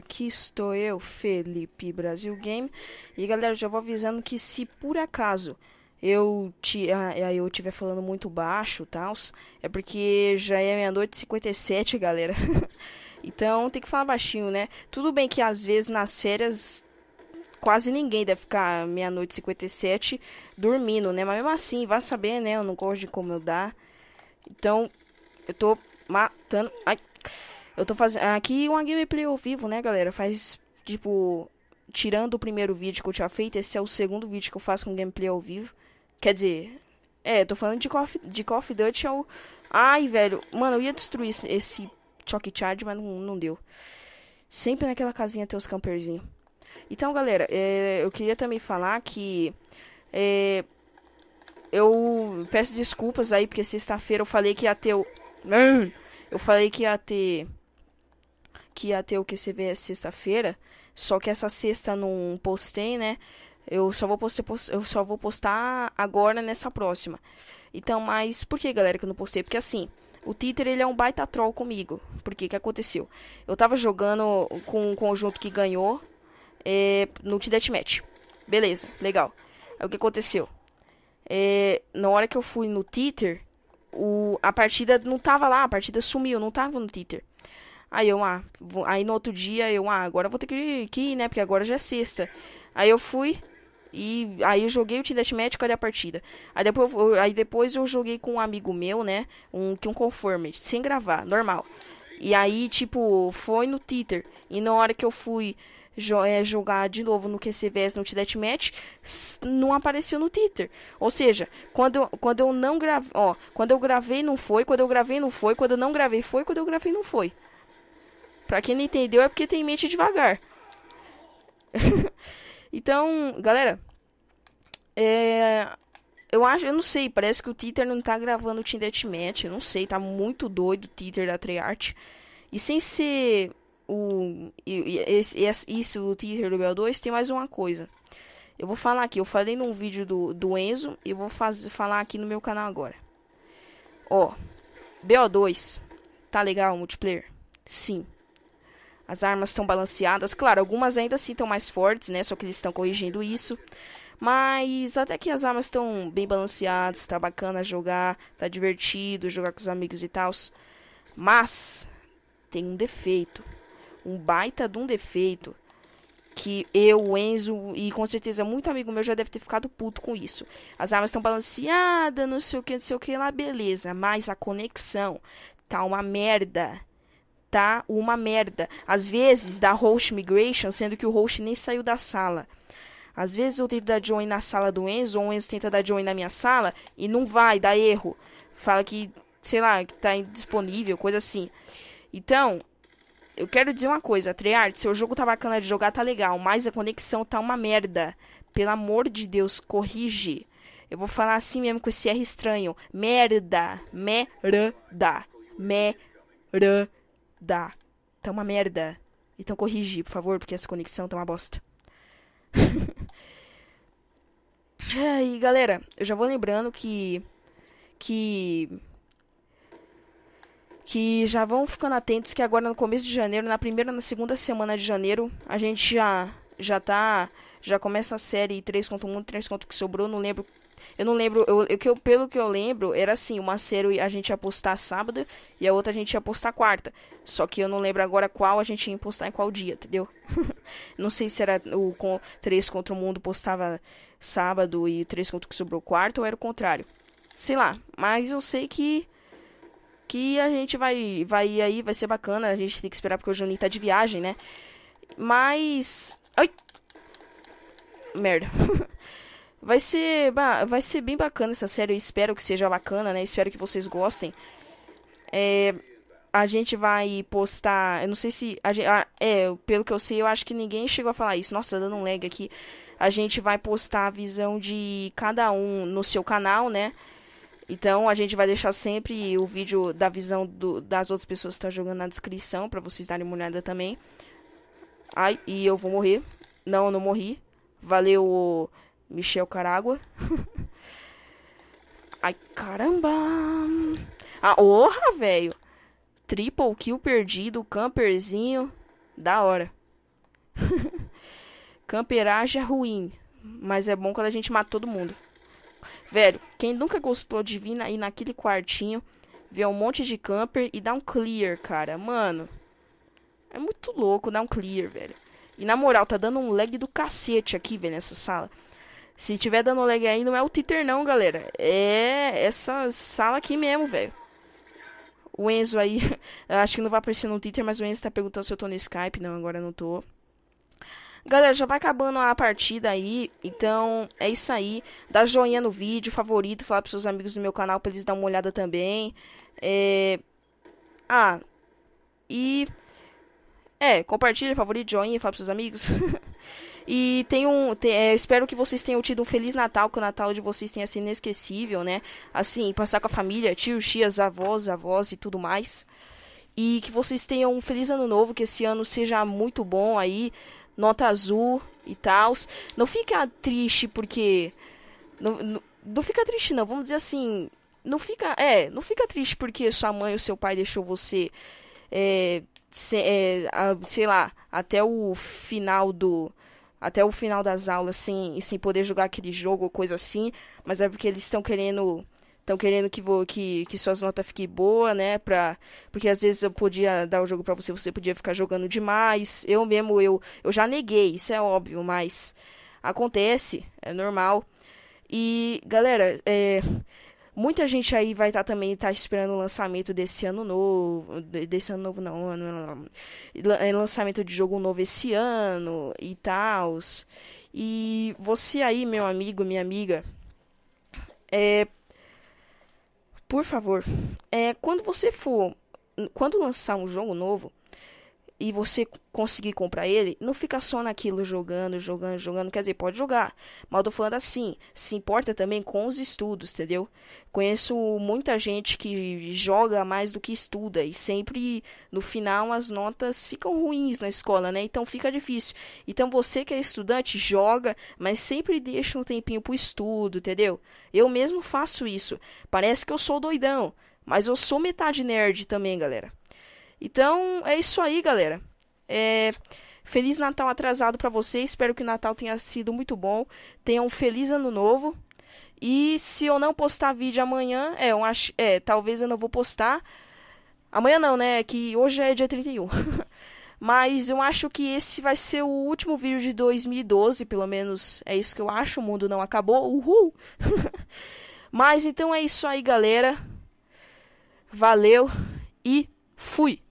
aqui estou eu, Felipe Brasil Game. E galera, já vou avisando que se por acaso eu, te, ah, eu tiver falando muito baixo, tal, é porque já é meia-noite e 57, galera. então tem que falar baixinho, né? Tudo bem que às vezes nas férias quase ninguém deve ficar meia-noite e 57 dormindo, né? Mas mesmo assim, vai saber, né? Eu não gosto de incomodar. Então, eu tô matando. Ai. Eu tô fazendo. Aqui uma gameplay ao vivo, né, galera? Faz tipo. Tirando o primeiro vídeo que eu tinha feito, esse é o segundo vídeo que eu faço com gameplay ao vivo. Quer dizer. É, tô falando de Call of, de Call of Duty. Eu... Ai, velho. Mano, eu ia destruir esse, choke Charge, mas não, não deu. Sempre naquela casinha tem os camperzinhos. Então, galera, é, eu queria também falar que. É, eu peço desculpas aí, porque sexta-feira eu falei que ia ter o. Eu falei que ia ter que ia ter o QCV essa sexta-feira, só que essa sexta não postei, né? Eu só vou postar, eu só vou postar agora nessa próxima. Então, mas por que, galera, que eu não postei? Porque assim, o Twitter ele é um baita troll comigo. Por que que aconteceu? Eu tava jogando com um conjunto que ganhou é, no T Match. Beleza, legal. Aí o que aconteceu? É, na hora que eu fui no Twitter, o, a partida não tava lá, a partida sumiu, não tava no Twitter. Aí eu, ah, vou... aí no outro dia eu, ah, agora vou ter que, que ir, né? Porque agora já é sexta. Aí eu fui e aí eu joguei o Tindet Match, cadê a partida? Aí depois, eu, aí depois eu joguei com um amigo meu, né? Um que é um conforme, sem gravar, normal. E aí, tipo, foi no Twitter. E na hora que eu fui jo é, jogar de novo no QCVS no Tidet Match, não apareceu no Twitter. Ou seja, quando eu, quando eu não gravei, ó, quando eu gravei não foi, quando eu gravei não foi, quando eu não gravei foi, quando eu gravei não foi. Pra quem não entendeu, é porque tem mente devagar. então, galera. É, eu acho, eu não sei, parece que o Twitter não tá gravando o Team Deathmatch, não sei, tá muito doido o Twitter da Treyarch. E sem ser o esse, esse, isso o Twitter do BL2, tem mais uma coisa. Eu vou falar aqui, eu falei num vídeo do, do Enzo e vou faz, falar aqui no meu canal agora. Ó, BO2, tá legal o multiplayer? Sim. As armas estão balanceadas. Claro, algumas ainda se estão mais fortes, né? Só que eles estão corrigindo isso. Mas até que as armas estão bem balanceadas, tá bacana jogar, tá divertido jogar com os amigos e tal. Mas tem um defeito, um baita de um defeito que eu, o Enzo e com certeza muito amigo meu já deve ter ficado puto com isso. As armas estão balanceadas, não sei o que, não sei o que lá, beleza. Mas a conexão tá uma merda tá uma merda. Às vezes da host migration, sendo que o host nem saiu da sala. Às vezes eu tento dar join na sala do Enzo, ou o Enzo tenta dar join na minha sala e não vai, dá erro. Fala que, sei lá, que tá indisponível, coisa assim. Então, eu quero dizer uma coisa, Treyarch, seu jogo tá bacana de jogar, tá legal, mas a conexão tá uma merda. Pelo amor de Deus, corrige. Eu vou falar assim mesmo com esse R estranho. Merda, merda, merda dá. Tá uma merda. Então corrigir, por favor, porque essa conexão tá uma bosta. aí galera, eu já vou lembrando que. Que. Que já vão ficando atentos que agora no começo de janeiro, na primeira, na segunda semana de janeiro, a gente já, já tá já começa a série 3 contra o mundo, 3 contra o que sobrou, não lembro eu não lembro, eu, eu, que eu, pelo que eu lembro, era assim, uma série a gente ia postar sábado e a outra a gente ia postar quarta. Só que eu não lembro agora qual a gente ia postar em qual dia, entendeu? não sei se era o com, 3 contra o mundo postava sábado e 3 contra o que sobrou quarta ou era o contrário. Sei lá, mas eu sei que que a gente vai vai aí, vai ser bacana, a gente tem que esperar porque o Juninho tá de viagem, né? Mas ai merda. Vai ser, vai ser bem bacana essa série. Eu espero que seja bacana, né? Espero que vocês gostem. É, a gente vai postar. Eu não sei se. A gente, a, é, pelo que eu sei, eu acho que ninguém chegou a falar isso. Nossa, tá dando um lag aqui. A gente vai postar a visão de cada um no seu canal, né? Então a gente vai deixar sempre o vídeo da visão do, das outras pessoas que estão tá jogando na descrição para vocês darem uma olhada também. Ai, e eu vou morrer. Não, eu não morri. Valeu. Michel Carágua. Ai, caramba. Ah, orra, velho. Triple kill perdido, camperzinho. Da hora. Camperagem é ruim, mas é bom quando a gente mata todo mundo. Velho, quem nunca gostou de vir aí naquele quartinho, ver um monte de camper e dar um clear, cara? Mano, é muito louco dar um clear, velho. E na moral, tá dando um lag do cacete aqui, velho, nessa sala. Se tiver dando lag aí, não é o Twitter não, galera. É essa sala aqui mesmo, velho. O Enzo aí, acho que não vai aparecer no Twitter, mas o Enzo tá perguntando se eu tô no Skype. Não, agora não tô. Galera, já vai acabando a partida aí, então é isso aí. Dá joinha no vídeo, favorito, fala pros seus amigos do meu canal pra eles dar uma olhada também. É... Ah, e... É, compartilha, favorito, joinha, fala pros seus amigos. E tem um, tem, é, espero que vocês tenham tido um feliz Natal, que o Natal de vocês tenha sido inesquecível, né? Assim, passar com a família, tios, tias, avós, avós e tudo mais. E que vocês tenham um feliz ano novo, que esse ano seja muito bom aí, nota azul e tal. Não fica triste porque não, não, não fica triste não, vamos dizer assim, não fica, é, não fica triste porque sua mãe ou seu pai deixou você é, se, é, a, sei lá, até o final do até o final das aulas sem, sem poder jogar aquele jogo ou coisa assim, mas é porque eles estão querendo estão querendo que, que, que suas notas fiquem boas, né? Pra, porque às vezes eu podia dar o jogo para você, você podia ficar jogando demais. Eu mesmo, eu, eu já neguei, isso é óbvio, mas acontece, é normal. E, galera, é, Muita gente aí vai estar tá, também tá esperando o lançamento desse ano novo, desse ano novo não, ano, é, lançamento de jogo novo esse ano e tal. E você aí, meu amigo, minha amiga, é por favor, é quando você for, quando lançar um jogo novo, e você conseguir comprar ele, não fica só naquilo jogando, jogando, jogando. Quer dizer, pode jogar. Mas eu tô falando assim, se importa também com os estudos, entendeu? Conheço muita gente que joga mais do que estuda. E sempre, no final, as notas ficam ruins na escola, né? Então fica difícil. Então você que é estudante, joga, mas sempre deixa um tempinho pro estudo, entendeu? Eu mesmo faço isso. Parece que eu sou doidão. Mas eu sou metade nerd também, galera. Então, é isso aí, galera. É... Feliz Natal atrasado para vocês. Espero que o Natal tenha sido muito bom. Tenha um feliz ano novo. E se eu não postar vídeo amanhã, é, um, é talvez eu não vou postar. Amanhã não, né? É que hoje é dia 31. Mas eu acho que esse vai ser o último vídeo de 2012, pelo menos é isso que eu acho. O mundo não acabou. Uhul! Mas então é isso aí, galera. Valeu e fui!